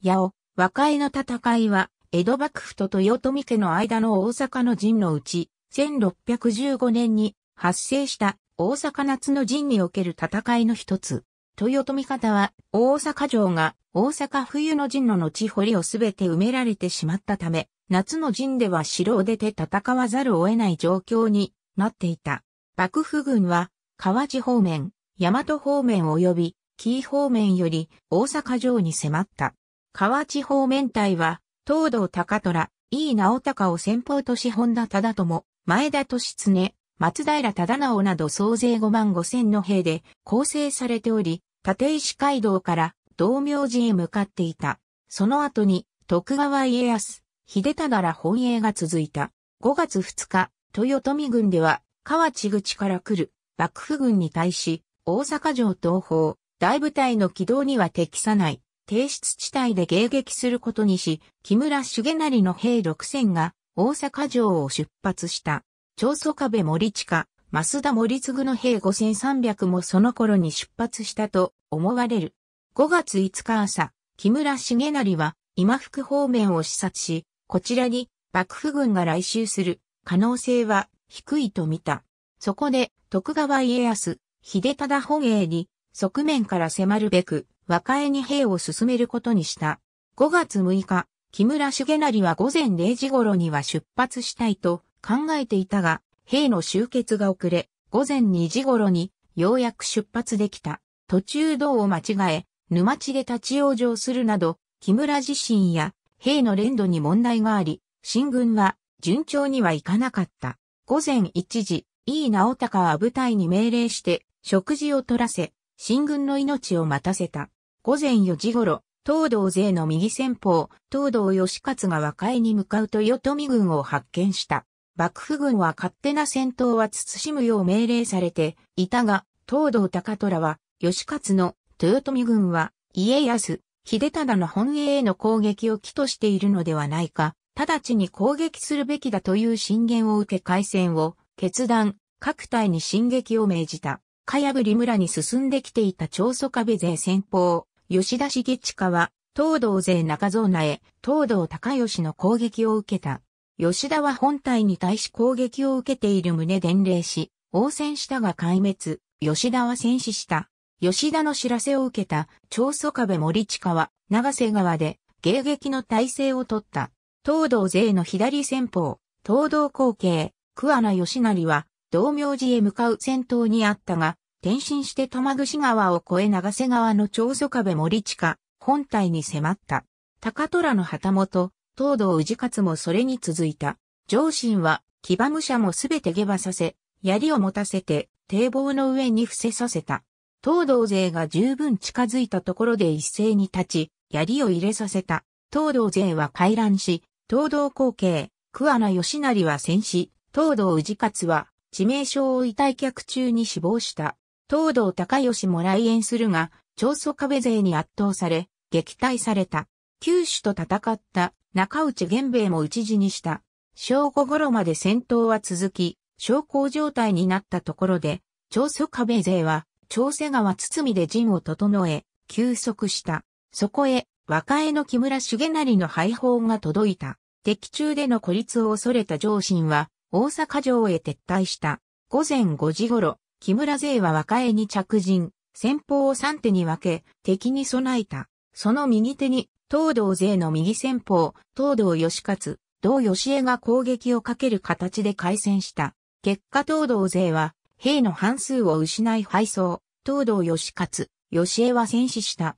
八尾、和解の戦いは、江戸幕府と豊臣家の間の大阪の陣のうち、1615年に発生した大阪夏の陣における戦いの一つ。豊臣方は大阪城が大阪冬の陣の後堀をすべて埋められてしまったため、夏の陣では城を出て戦わざるを得ない状況になっていた。幕府軍は河内方面、大和方面及び紀伊方面より大阪城に迫った。河内方面隊は、東道高虎、井伊直隆を先方とし本田忠友、前田利常、松平忠直など総勢5万5千の兵で構成されており、立石街道から道明寺へ向かっていた。その後に徳川家康、秀忠ら本営が続いた。5月2日、豊臣軍では河内口から来る幕府軍に対し、大阪城東方、大部隊の軌道には適さない低湿地帯で迎撃することにし、木村重成の兵6000が大阪城を出発した。長宗壁森近、増田森次の兵5300もその頃に出発したと思われる。5月5日朝、木村重成は今福方面を視察し、こちらに幕府軍が来襲する可能性は低いと見た。そこで徳川家康、秀忠本営に側面から迫るべく和解に兵を進めることにした。5月6日、木村重成は午前0時頃には出発したいと考えていたが、兵の集結が遅れ、午前2時頃にようやく出発できた。途中道を間違え、沼地で立ち往生するなど、木村自身や兵の連度に問題があり、進軍は順調にはいかなかった。午前1時、井伊直隆は部隊に命令して、食事を取らせ、進軍の命を待たせた。午前4時頃、東道勢の右先方、東道義勝が和解に向かうと豊臣軍を発見した。幕府軍は勝手な戦闘は慎むよう命令されていたが、東道高虎は、義勝の豊臣軍は、家康、秀忠の本営への攻撃を起としているのではないか、直ちに攻撃するべきだという進言を受け開戦を決断、各隊に進撃を命じた。かやぶり村に進んできていた長宗壁勢先方、吉田茂親は、東道勢中蔵へ、東道高吉の攻撃を受けた。吉田は本体に対し攻撃を受けている旨伝令し、応戦したが壊滅、吉田は戦死した。吉田の知らせを受けた、長宗壁森近は、長瀬川で、迎撃の体制を取った。東道勢の左先方、東道後継、桑名義成は、道明寺へ向かう戦闘にあったが、転身して玉串川を越え長瀬川の長祖壁森地下、本体に迫った。高虎の旗本、東道氏勝もそれに続いた。上心は、騎馬武者もすべて下馬させ、槍を持たせて、堤防の上に伏せさせた。東道勢が十分近づいたところで一斉に立ち、槍を入れさせた。東道勢は回覧し、東道後継、桑名義成は戦死、東道氏勝は、致命傷を遺体客中に死亡した。東道高義も来園するが、長祖壁勢に圧倒され、撃退された。九州と戦った中内玄兵衛も討ち死にした。正午頃まで戦闘は続き、昇降状態になったところで、長祖壁勢は、長瀬川堤で陣を整え、休息した。そこへ、若江の木村重成の配砲が届いた。敵中での孤立を恐れた上信は、大阪城へ撤退した。午前5時頃、木村勢は若江に着陣、先方を三手に分け、敵に備えた。その右手に、東道勢の右先方、東道義勝、道義江が攻撃をかける形で開戦した。結果東道勢は、兵の半数を失い敗走、東道義勝、義江は戦死した。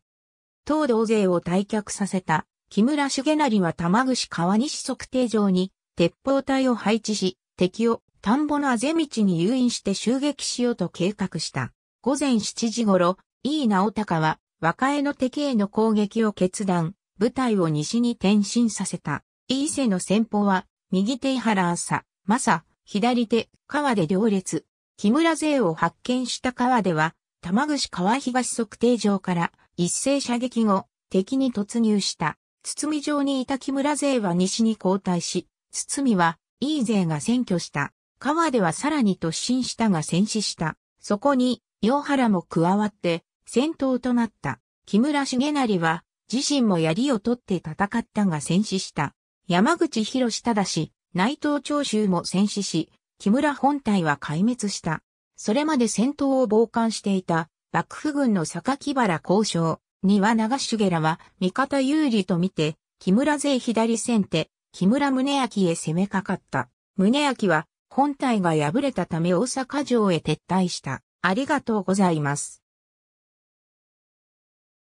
東道勢を退却させた、木村重成は玉串川西測定場に、鉄砲隊を配置し、敵を田んぼのあぜ道に誘引して襲撃しようと計画した。午前7時頃、井伊直隆は、若江の敵への攻撃を決断、部隊を西に転進させた。伊勢の先方は、右手原朝、正、左手、川で両列。木村勢を発見した川では、玉串川東測定場から一斉射撃後、敵に突入した。堤城にいた木村勢は西に後退し、堤は、イー勢が占拠した。川ではさらに突進したが戦死した。そこに、洋原も加わって、戦闘となった。木村重成は、自身も槍を取って戦ったが戦死した。山口博士忠し、内藤長州も戦死し、木村本体は壊滅した。それまで戦闘を傍観していた、幕府軍の榊原交渉には長重らは味方有利と見て、木村勢左先手、木村宗明へ攻めかかった。宗明は本体が破れたため大阪城へ撤退した。ありがとうございます。